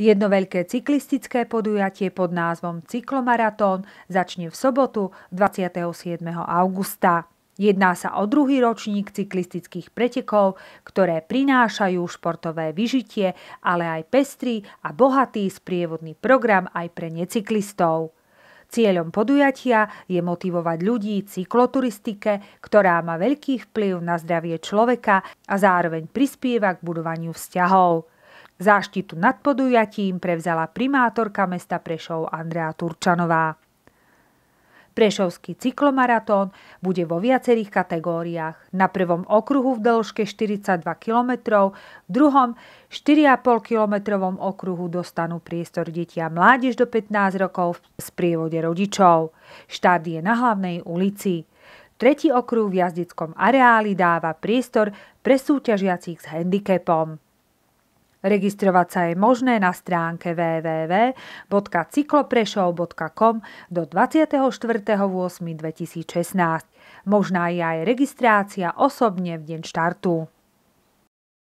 Jedno veľké cyklistické podujatie pod názvom Cyklomaratón začne v sobotu 27. augusta. Jedná sa o druhý ročník cyklistických pretekov, ktoré prinášajú športové vyžitie, ale aj pestrý a bohatý sprievodný program aj pre necyklistov. Cieľom podujatia je motivovať ľudí cykloturistike, ktorá má veľký vplyv na zdravie človeka a zároveň prispieva k budovaniu vzťahov. Záštitu nad podujatím prevzala primátorka mesta Prešov Andrea Turčanová. Prešovský cyklomaratón bude vo viacerých kategóriách. Na prvom okruhu v dĺžke 42 km, v druhom 4,5 km okruhu dostanú priestor deti a mládež do 15 rokov v sprievode rodičov. štát je na hlavnej ulici. Tretí okruh v jazdeckom areáli dáva priestor pre súťažiacich s handicapom. Registrovať sa je možné na stránke www.cykloprešov.com do 24.8.2016. Možná je aj registrácia osobne v deň štartu.